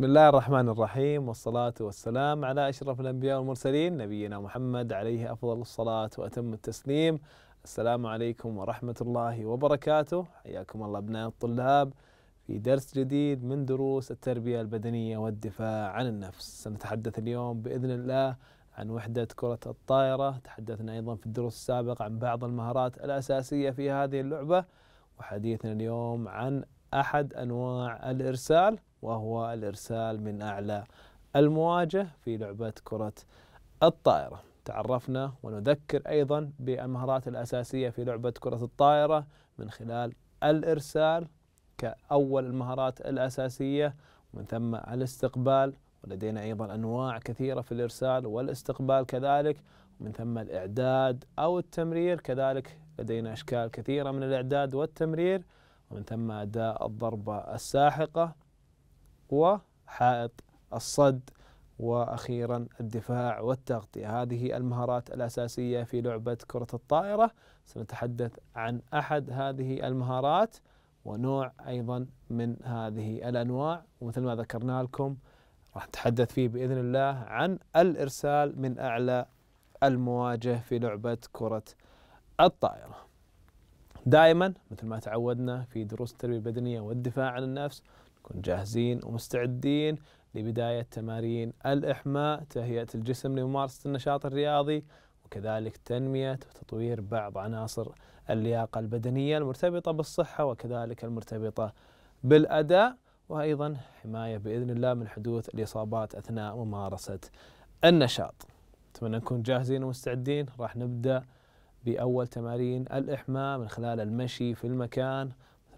بسم الله الرحمن الرحيم والصلاة والسلام على أشرف الأنبياء والمرسلين نبينا محمد عليه أفضل الصلاة وأتم التسليم السلام عليكم ورحمة الله وبركاته حياكم الله أبناء الطلاب في درس جديد من دروس التربية البدنية والدفاع عن النفس سنتحدث اليوم بإذن الله عن وحدة كرة الطائرة تحدثنا أيضا في الدروس السابقة عن بعض المهارات الأساسية في هذه اللعبة وحديثنا اليوم عن أحد أنواع الإرسال وهو الإرسال من أعلى المواجهة في لعبة كرة الطائرة تعرفنا ونذكر أيضا بالمهارات الأساسية في لعبة كرة الطائرة من خلال الإرسال كأول المهارات الأساسية ومن ثم الاستقبال ولدينا أيضا أنواع كثيرة في الإرسال والاستقبال كذلك ومن ثم الإعداد أو التمرير كذلك لدينا أشكال كثيرة من الإعداد والتمرير ومن ثم أداء الضربة الساحقة وحائط الصد واخيرا الدفاع والتغطيه هذه المهارات الاساسيه في لعبه كره الطائره سنتحدث عن احد هذه المهارات ونوع ايضا من هذه الانواع ومثل ما ذكرنا لكم راح نتحدث فيه باذن الله عن الارسال من اعلى المواجهه في لعبه كره الطائره. دائما مثل ما تعودنا في دروس التربيه البدنيه والدفاع عن النفس كن جاهزين ومستعدين لبداية تمارين الإحماء تهيئة الجسم لممارسة النشاط الرياضي وكذلك تنمية وتطوير بعض عناصر اللياقة البدنية المرتبطة بالصحة وكذلك المرتبطة بالأداء وأيضا حماية بإذن الله من حدوث الإصابات أثناء ممارسة النشاط أتمنى نكون جاهزين ومستعدين راح نبدأ بأول تمارين الإحماء من خلال المشي في المكان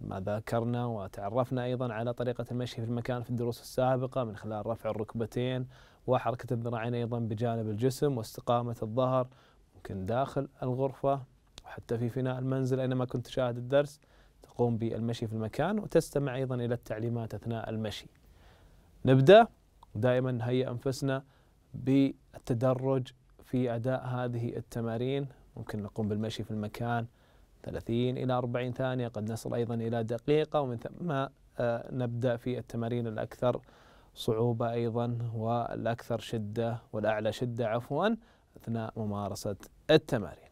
ما ذاكرنا وتعرفنا أيضا على طريقة المشي في المكان في الدروس السابقة من خلال رفع الركبتين وحركة الذراعين أيضا بجانب الجسم واستقامة الظهر ممكن داخل الغرفة وحتى في فناء المنزل أينما كنت تشاهد الدرس تقوم بالمشي في المكان وتستمع أيضا إلى التعليمات أثناء المشي نبدأ دائما نهيئ أنفسنا بالتدرج في أداء هذه التمارين ممكن نقوم بالمشي في المكان 30 إلى 40 ثانية قد نصل أيضا إلى دقيقة ومن ثم آه، نبدأ في التمارين الأكثر صعوبة أيضا والأكثر شدة والأعلى شدة عفوا أثناء ممارسة التمارين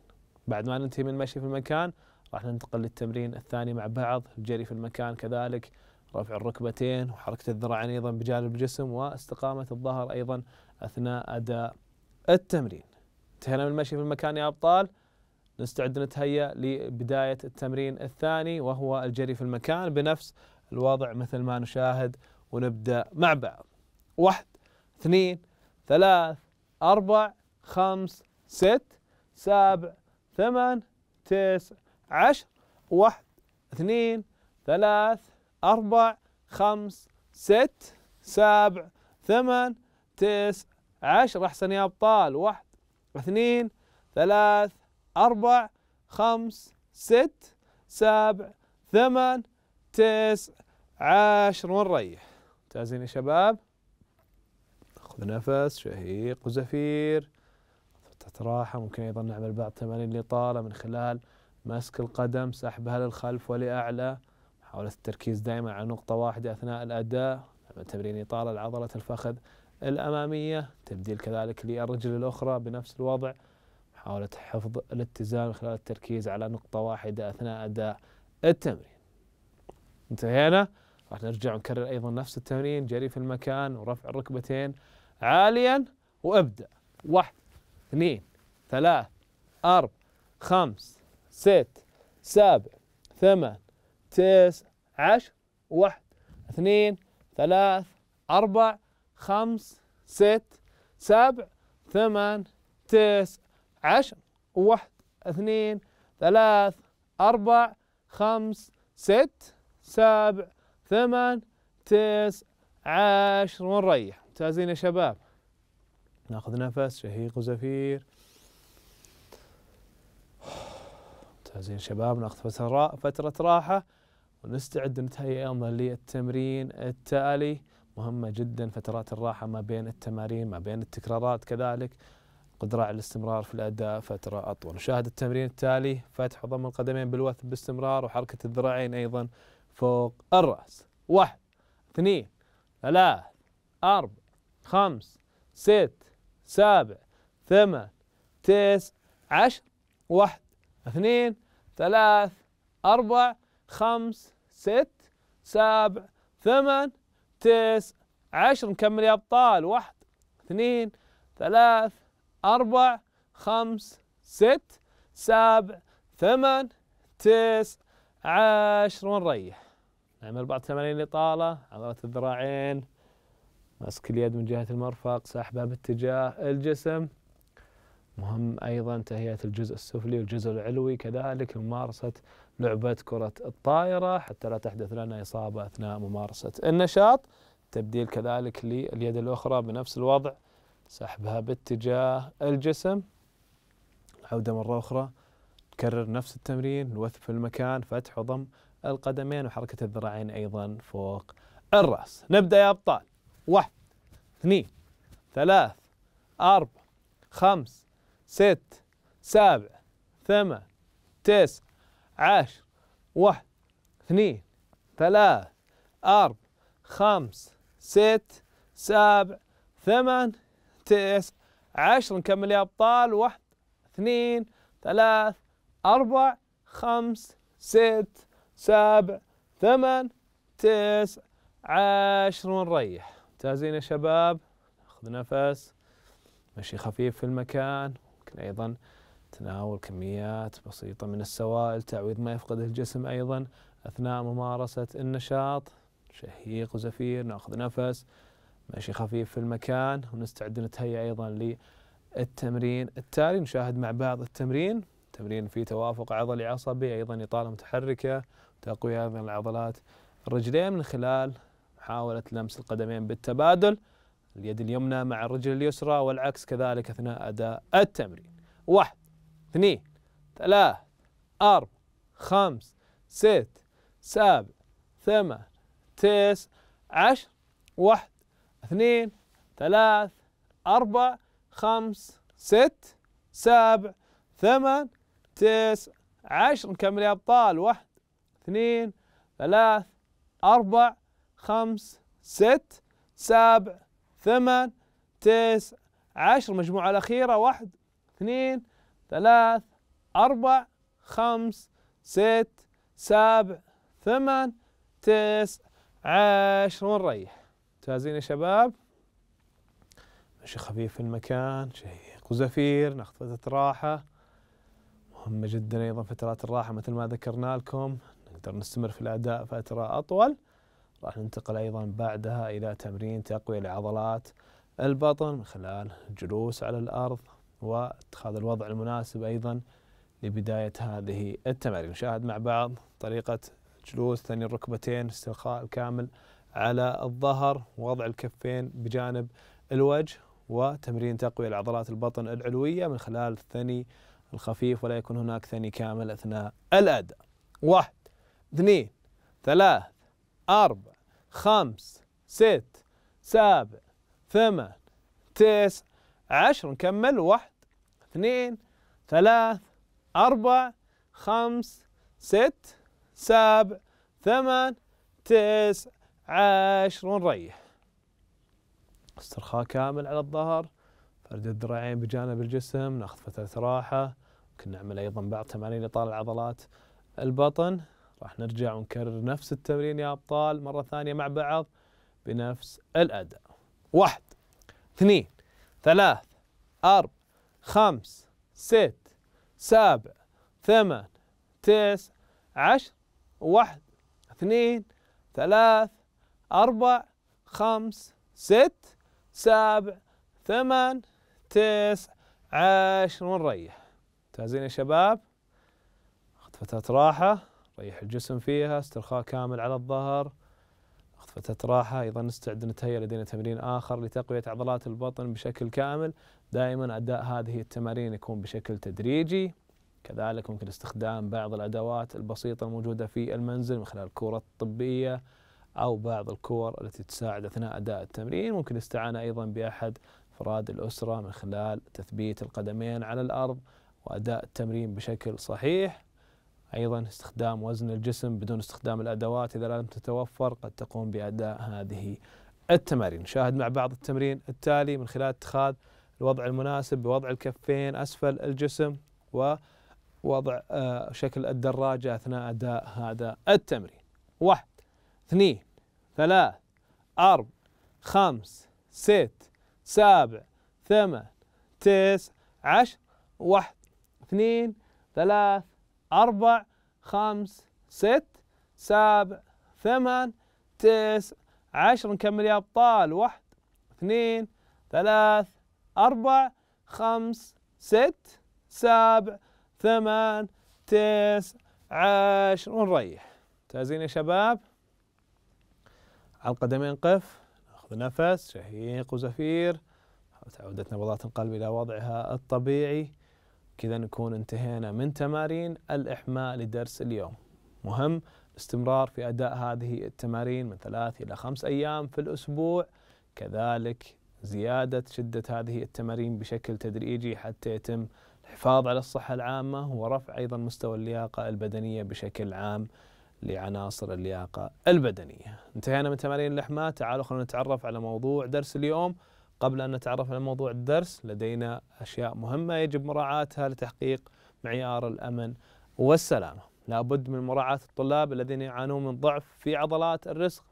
بعد ما ننتهي من المشي في المكان راح ننتقل للتمرين الثاني مع بعض الجري في المكان كذلك رفع الركبتين وحركة الذراعين أيضا بجانب الجسم واستقامة الظهر أيضا أثناء أداء التمرين انتهينا من المشي في المكان يا أبطال نستعد نتهيأ لبداية التمرين الثاني وهو الجري في المكان بنفس الوضع مثل ما نشاهد ونبدأ مع بعض واحد اثنين ثلاث أربع خمس ست سبع ثمان تسع عشر واحد اثنين ثلاث أربع خمس ست سبع ثمان تسع عشر أحسن يا أبطال واحد اثنين ثلاث أربع خمس ست سبع ثمان تسع عشر ونريح ممتازين يا شباب خذ نفس شهيق وزفير فترة راحة ممكن أيضا نعمل بعض تمارين الإطالة من خلال مسك القدم سحبها للخلف ولأعلى محاولة التركيز دائما على نقطة واحدة أثناء الأداء نعمل تمرين إطالة لعضلة الفخذ الأمامية تبديل كذلك للرجل الأخرى بنفس الوضع حاولت حفظ الاتزان خلال التركيز على نقطة واحدة أثناء أداء التمرين انتهينا راح نرجع ونكرر أيضا نفس التمرين جري في المكان ورفع الركبتين عاليا وابدأ واحد اثنين ثلاث أربع خمس ست سبع ثمان تسع عشر واحد اثنين ثلاث أربع خمس ست سبع ثمان تسع عشر واحد اثنين ثلاث أربع خمس ست سبع ثمان تسع عشر ونريح ممتازين يا شباب ناخذ نفس شهيق وزفير ممتازين شباب ناخذ فترة فترة راحة ونستعد نتهيئ للتمرين التالي مهمة جدا فترات الراحة ما بين التمارين ما بين التكرارات كذلك قدرة على الاستمرار في الأداء فترة أطول شاهد التمرين التالي فتح ضم القدمين بالوثب باستمرار وحركة الذراعين أيضا فوق الرأس واحد اثنين ثلاث أربع خمس ست سبع ثمان تسع عشر واحد اثنين ثلاث أربع خمس ست سبع ثمان تسع عشر نكمل يا أبطال واحد اثنين ثلاث أربع خمس ست سبع ثمان تسع عشر ونريح نعمل بعض تمارين الإطالة عضلة الذراعين مسك اليد من جهة المرفق سحبها باتجاه الجسم مهم أيضا تهيئة الجزء السفلي والجزء العلوي كذلك ممارسة لعبة كرة الطائرة حتى لا تحدث لنا إصابة أثناء ممارسة النشاط تبديل كذلك لليد الأخرى بنفس الوضع سحبها باتجاه الجسم عودة مرة أخرى نكرر نفس التمرين الوثب في المكان فتح وضم القدمين وحركة الذراعين أيضا فوق الرأس نبدأ يا أبطال واحد اثنين ثلاث أربع خمس ست سبع ثمان تسع عشر واحد اثنين ثلاث أربع خمس ست سبع ثمان تسع عشر نكمل يا أبطال واحد اثنين ثلاث أربع خمس ست سبع ثمان تسع عشر ونريح ممتازين يا شباب ناخذ نفس مشي خفيف في المكان ممكن أيضا تناول كميات بسيطة من السوائل تعويض ما يفقده الجسم أيضا أثناء ممارسة النشاط شهيق وزفير ناخذ نفس مشي خفيف في المكان ونستعد نتهيأ أيضا للتمرين التالي نشاهد مع بعض التمرين تمرين فيه توافق عضلي عصبي أيضا إطالة متحركة تقوية أيضا العضلات الرجلين من خلال محاولة لمس القدمين بالتبادل اليد اليمنى مع الرجل اليسرى والعكس كذلك أثناء أداء التمرين واحد اثنين ثلاث أربع خمس ست سبع ثمان تسع عشر واحد اثنين ثلاث أربع خمس ست سبع ثمان تسع عشر نكمل يا أبطال واحد اثنين ثلاث أربع خمس ست سبع ثمان تسع عشر مجموعة الأخيرة واحد اثنين ثلاث أربع خمس ست سبع ثمان تسع عشر ونريح ممتازين يا شباب مشي خفيف في المكان شهيق وزفير ناخذ فترة راحة مهمة جدا أيضا فترات الراحة مثل ما ذكرنا لكم نقدر نستمر في الأداء فترة أطول راح ننتقل أيضا بعدها إلى تمرين تقوية لعضلات البطن من خلال الجلوس على الأرض واتخاذ الوضع المناسب أيضا لبداية هذه التمارين نشاهد مع بعض طريقة جلوس ثني الركبتين استرخاء كامل على الظهر ووضع الكفين بجانب الوجه وتمرين تقوية لعضلات البطن العلوية من خلال الثني الخفيف ولا يكون هناك ثني كامل أثناء الأداء واحد اثنين ثلاث أربع خمس ست سبع ثمان تسع عشر نكمل واحد اثنين ثلاث أربع خمس ست سبع ثمان تسع عشر ونريح استرخاء كامل على الظهر فرد الذراعين بجانب الجسم ناخذ فترة راحة ممكن نعمل أيضا بعض تمارين إطالة عضلات البطن راح نرجع ونكرر نفس التمرين يا أبطال مرة ثانية مع بعض بنفس الأداء واحد اثنين ثلاث أربع خمس ست سبع ثمان تسع عشر واحد اثنين ثلاث أربع خمس ست سبع ثمان تسع عشر ونريح ممتازين يا شباب أخذ فترة راحة ريح الجسم فيها استرخاء كامل على الظهر أخذ فترة راحة أيضا نستعد نتهيأ لدينا تمرين آخر لتقوية عضلات البطن بشكل كامل دائما أداء هذه التمارين يكون بشكل تدريجي كذلك ممكن استخدام بعض الأدوات البسيطة الموجودة في المنزل من خلال الكورة الطبية أو بعض الكور التي تساعد أثناء أداء التمرين ممكن الاستعانة أيضا بأحد أفراد الأسرة من خلال تثبيت القدمين على الأرض وأداء التمرين بشكل صحيح أيضا استخدام وزن الجسم بدون استخدام الأدوات إذا لم تتوفر قد تقوم بأداء هذه التمارين شاهد مع بعض التمرين التالي من خلال اتخاذ الوضع المناسب بوضع الكفين أسفل الجسم ووضع آه، شكل الدراجة أثناء أداء هذا التمرين واحد اثنين ثلاث أربع خمس ست سبع ثمان تسع عشر واحد اثنين ثلاث أربع خمس ست سبع ثمان تسع عشر نكمل يا أبطال واحد اثنين ثلاث أربع خمس ست سبع ثمان تسع عشر ونريح ممتازين يا شباب على القدمين قف ناخذ نفس شهيق وزفير عودة نبضات القلب إلى وضعها الطبيعي كذا نكون انتهينا من تمارين الإحماء لدرس اليوم مهم الاستمرار في أداء هذه التمارين من ثلاث إلى خمس أيام في الأسبوع كذلك زيادة شدة هذه التمارين بشكل تدريجي حتى يتم الحفاظ على الصحة العامة ورفع أيضا مستوى اللياقة البدنية بشكل عام لعناصر اللياقة البدنية انتهينا من تمارين اللحمة تعالوا خلونا نتعرف على موضوع درس اليوم قبل أن نتعرف على موضوع الدرس لدينا أشياء مهمة يجب مراعاتها لتحقيق معيار الأمن والسلامة لابد من مراعاة الطلاب الذين يعانون من ضعف في عضلات الرزق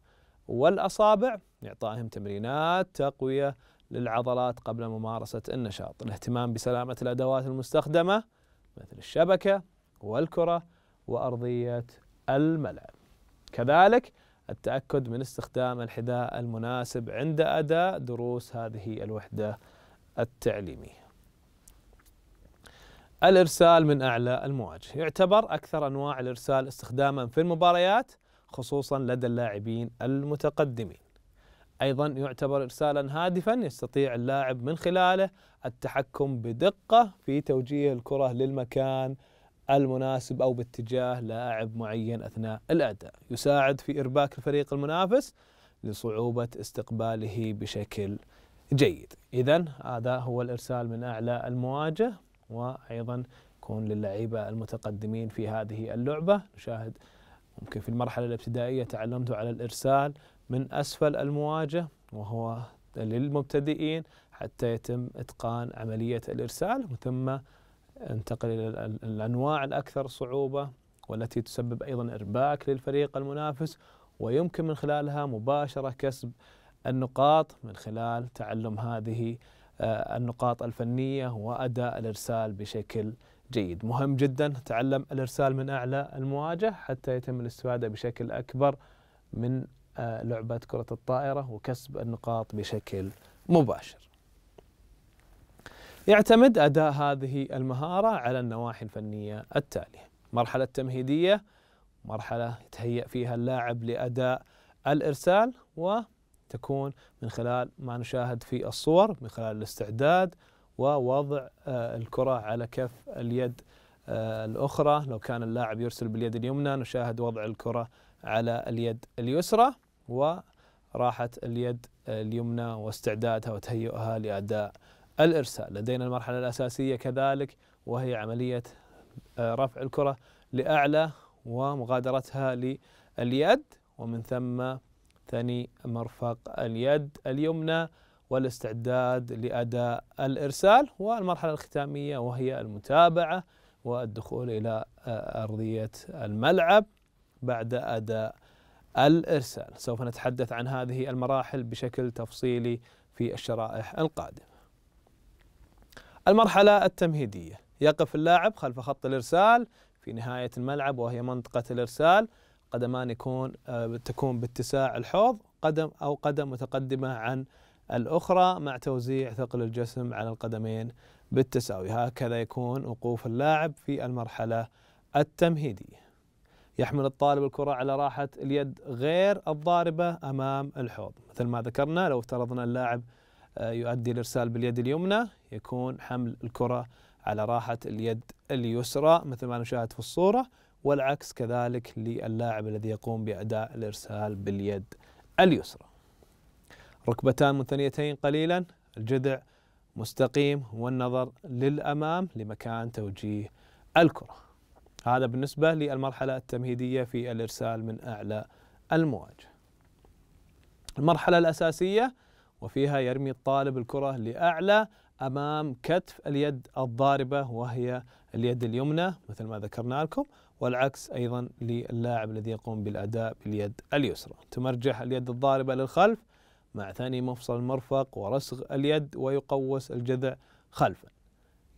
والأصابع إعطائهم تمرينات تقوية للعضلات قبل ممارسة النشاط الاهتمام بسلامة الأدوات المستخدمة مثل الشبكة والكرة وأرضية الملعب كذلك التأكد من استخدام الحذاء المناسب عند أداء دروس هذه الوحدة التعليمية الإرسال من أعلى المواجهة يعتبر أكثر أنواع الإرسال استخداما في المباريات خصوصا لدى اللاعبين المتقدمين أيضا يعتبر إرسالا هادفا يستطيع اللاعب من خلاله التحكم بدقة في توجيه الكرة للمكان المناسب أو باتجاه لاعب معين أثناء الأداء يساعد في إرباك الفريق المنافس لصعوبة استقباله بشكل جيد إذا هذا هو الإرسال من أعلى المواجهة وأيضا كون للعيبة المتقدمين في هذه اللعبة نشاهد ممكن في المرحلة الابتدائية تعلمت على الإرسال من أسفل المواجهة وهو للمبتدئين حتى يتم إتقان عملية الإرسال ثم انتقل إلى الأنواع الأكثر صعوبة والتي تسبب أيضا إرباك للفريق المنافس ويمكن من خلالها مباشرة كسب النقاط من خلال تعلم هذه آه، النقاط الفنية وأداء الإرسال بشكل جيد مهم جدا تعلم الإرسال من أعلى المواجهة حتى يتم الاستفادة بشكل أكبر من آه، لعبة كرة الطائرة وكسب النقاط بشكل مباشر يعتمد أداء هذه المهارة على النواحي الفنية التالية مرحلة تمهيدية مرحلة يتهيأ فيها اللاعب لأداء الإرسال وتكون من خلال ما نشاهد في الصور من خلال الاستعداد ووضع آه، الكرة على كف اليد آه، الأخرى لو كان اللاعب يرسل باليد اليمنى نشاهد وضع الكرة على اليد اليسرى وراحة اليد اليمنى واستعدادها وتهيئها لأداء الإرسال لدينا المرحلة الأساسية كذلك وهي عملية آه، رفع الكرة لأعلى ومغادرتها لليد ومن ثم ثني مرفق اليد اليمنى والاستعداد لأداء الإرسال والمرحلة الختامية وهي المتابعة والدخول إلى آه، أرضية الملعب بعد أداء الإرسال سوف نتحدث عن هذه المراحل بشكل تفصيلي في الشرائح القادمة المرحلة التمهيدية يقف اللاعب خلف خط الإرسال في نهاية الملعب وهي منطقة الإرسال قدمان يكون آه، تكون باتساع الحوض قدم أو قدم متقدمة عن الأخرى مع توزيع ثقل الجسم على القدمين بالتساوي هكذا يكون وقوف اللاعب في المرحلة التمهيدية يحمل الطالب الكرة على راحة اليد غير الضاربة أمام الحوض مثل ما ذكرنا لو افترضنا اللاعب آه، يؤدي الإرسال باليد اليمنى يكون حمل الكرة على راحة اليد اليسرى مثل ما نشاهد في الصورة والعكس كذلك للاعب الذي يقوم بأداء الإرسال باليد اليسرى ركبتان مثنيتين قليلا الجذع مستقيم والنظر للأمام لمكان توجيه الكرة هذا بالنسبة للمرحلة التمهيدية في الإرسال من أعلى المواجهة المرحلة الأساسية وفيها يرمي الطالب الكرة لأعلى أمام كتف اليد الضاربة وهي اليد اليمنى مثل ما ذكرنا لكم والعكس أيضا للاعب الذي يقوم بالأداء باليد اليسرى تمرجح اليد الضاربة للخلف مع ثاني مفصل المرفق ورسغ اليد ويقوس الجذع خلفا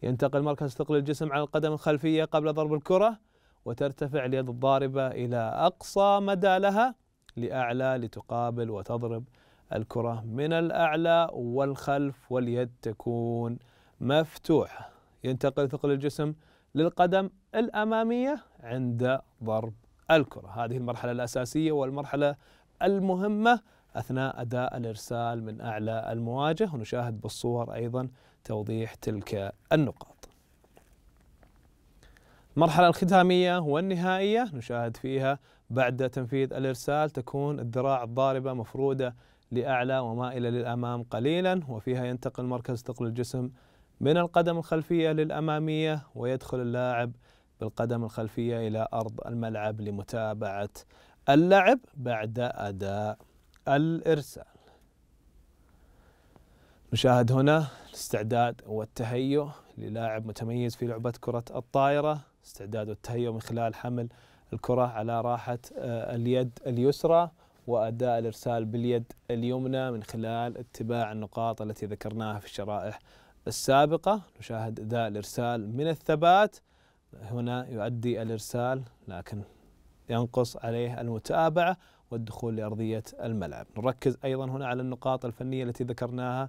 ينتقل مركز ثقل الجسم على القدم الخلفية قبل ضرب الكرة وترتفع اليد الضاربة إلى أقصى مدى لها لأعلى لتقابل وتضرب الكرة من الأعلى والخلف واليد تكون مفتوحة ينتقل ثقل الجسم للقدم الأمامية عند ضرب الكرة هذه المرحلة الأساسية والمرحلة المهمة أثناء أداء الإرسال من أعلى المواجهة ونشاهد بالصور أيضا توضيح تلك النقاط المرحلة الختامية والنهائية نشاهد فيها بعد تنفيذ الإرسال تكون الذراع الضاربة مفرودة لأعلى ومائلة للأمام قليلا وفيها ينتقل مركز ثقل الجسم من القدم الخلفية للأمامية ويدخل اللاعب بالقدم الخلفية إلى أرض الملعب لمتابعة اللعب بعد أداء الإرسال نشاهد هنا الاستعداد والتهيؤ للاعب متميز في لعبة كرة الطائرة استعداد والتهيؤ من خلال حمل الكرة على راحة آه، اليد اليسرى وأداء الإرسال باليد اليمنى من خلال اتباع النقاط التي ذكرناها في الشرائح السابقة نشاهد أداء الإرسال من الثبات هنا يؤدي الإرسال لكن ينقص عليه المتابعة والدخول لأرضية الملعب نركز أيضا هنا على النقاط الفنية التي ذكرناها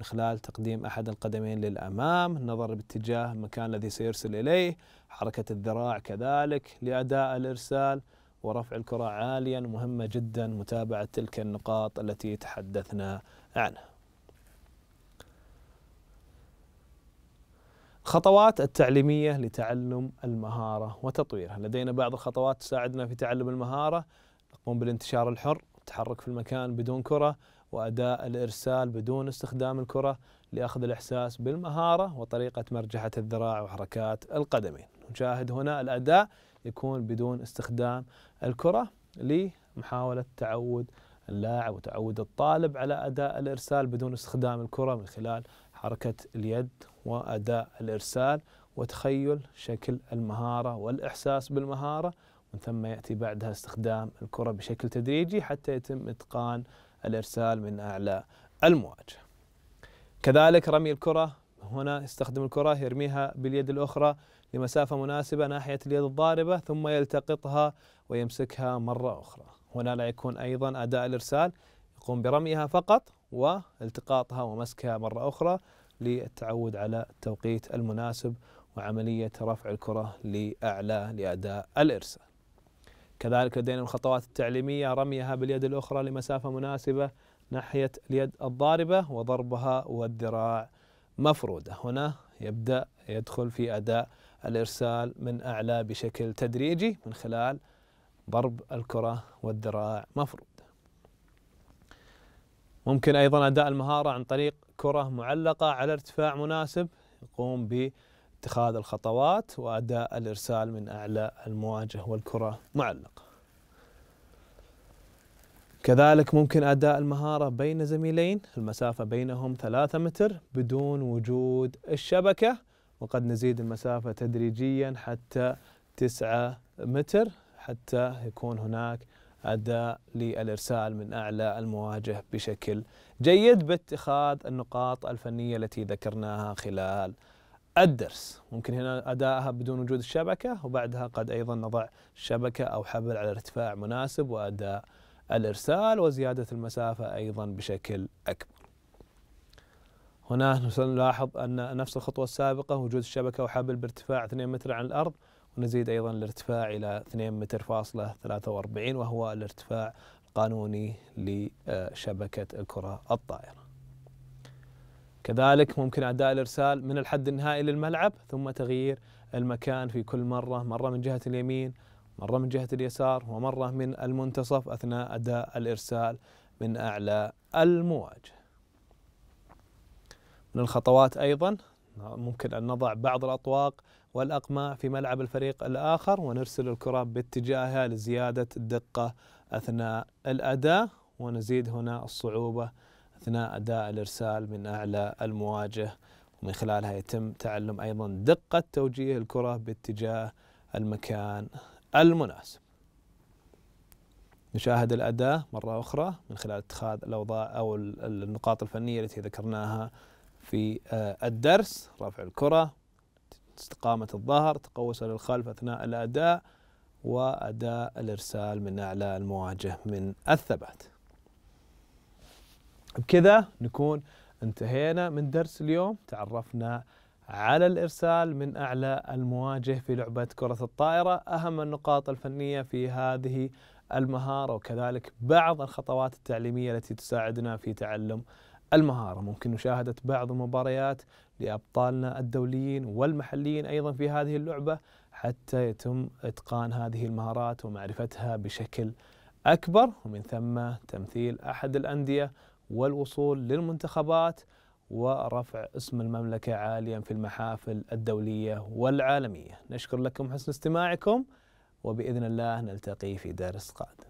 من خلال تقديم أحد القدمين للأمام النظر باتجاه المكان الذي سيرسل إليه حركة الذراع كذلك لأداء الإرسال ورفع الكرة عاليا مهمة جدا متابعة تلك النقاط التي تحدثنا عنها خطوات التعليمية لتعلم المهارة وتطويرها لدينا بعض الخطوات تساعدنا في تعلم المهارة نقوم بالانتشار الحر تحرك في المكان بدون كرة وأداء الإرسال بدون استخدام الكرة لأخذ الإحساس بالمهارة وطريقة مرجحة الذراع وحركات القدمين نشاهد هنا الأداء يكون بدون استخدام الكرة لمحاولة تعود اللاعب وتعود الطالب على أداء الإرسال بدون استخدام الكرة من خلال حركة اليد وأداء الإرسال وتخيل شكل المهارة والإحساس بالمهارة ومن ثم يأتي بعدها استخدام الكرة بشكل تدريجي حتى يتم إتقان الإرسال من أعلى المواجهة كذلك رمي الكرة هنا يستخدم الكرة يرميها باليد الأخرى لمسافة مناسبة ناحية اليد الضاربة ثم يلتقطها ويمسكها مرة أخرى هنا لا يكون أيضا أداء الإرسال يقوم برميها فقط والتقاطها ومسكها مرة أخرى للتعود على التوقيت المناسب وعملية رفع الكرة لأعلى لأداء الإرسال كذلك لدينا الخطوات التعليمية رميها باليد الأخرى لمسافة مناسبة ناحية اليد الضاربة وضربها والذراع مفرودة هنا يبدأ يدخل في أداء الإرسال من أعلى بشكل تدريجي من خلال ضرب الكرة والذراع مفروض ممكن أيضا أداء المهارة عن طريق كرة معلقة على ارتفاع مناسب يقوم باتخاذ الخطوات وأداء الإرسال من أعلى المواجهة والكرة معلقة كذلك ممكن أداء المهارة بين زميلين المسافة بينهم ثلاثة متر بدون وجود الشبكة وقد نزيد المسافة تدريجيا حتى 9 متر حتى يكون هناك أداء للإرسال من أعلى المواجهة بشكل جيد باتخاذ النقاط الفنية التي ذكرناها خلال الدرس ممكن هنا أدائها بدون وجود الشبكة وبعدها قد أيضا نضع شبكة أو حبل على ارتفاع مناسب وأداء الإرسال وزيادة المسافة أيضا بشكل أكبر هنا سنلاحظ أن نفس الخطوة السابقة وجود الشبكة وحبل بارتفاع 2 متر عن الأرض ونزيد أيضا الارتفاع إلى 2 متر فاصلة 43 وهو الارتفاع القانوني لشبكة الكرة الطائرة كذلك ممكن أداء الإرسال من الحد النهائي للملعب ثم تغيير المكان في كل مرة مرة من جهة اليمين مرة من جهة اليسار ومرة من المنتصف أثناء أداء الإرسال من أعلى المواجهة من الخطوات أيضا ممكن أن نضع بعض الأطواق والاقماع في ملعب الفريق الآخر ونرسل الكرة باتجاهها لزيادة الدقة أثناء الأداء ونزيد هنا الصعوبة أثناء أداء الإرسال من أعلى المواجهة ومن خلالها يتم تعلم أيضا دقة توجيه الكرة باتجاه المكان المناسب نشاهد الأداء مرة أخرى من خلال اتخاذ الأوضاع أو النقاط الفنية التي ذكرناها في آه، الدرس رفع الكرة استقامة الظهر تقوس للخلف أثناء الأداء وأداء الإرسال من أعلى المواجه من الثبات بكذا نكون انتهينا من درس اليوم تعرفنا على الإرسال من أعلى المواجه في لعبة كرة الطائرة أهم النقاط الفنية في هذه المهارة وكذلك بعض الخطوات التعليمية التي تساعدنا في تعلم المهارة ممكن مشاهدة بعض المباريات لأبطالنا الدوليين والمحليين أيضا في هذه اللعبة حتى يتم إتقان هذه المهارات ومعرفتها بشكل أكبر ومن ثم تمثيل أحد الأندية والوصول للمنتخبات ورفع اسم المملكة عاليا في المحافل الدولية والعالمية نشكر لكم حسن استماعكم وبإذن الله نلتقي في درس قادم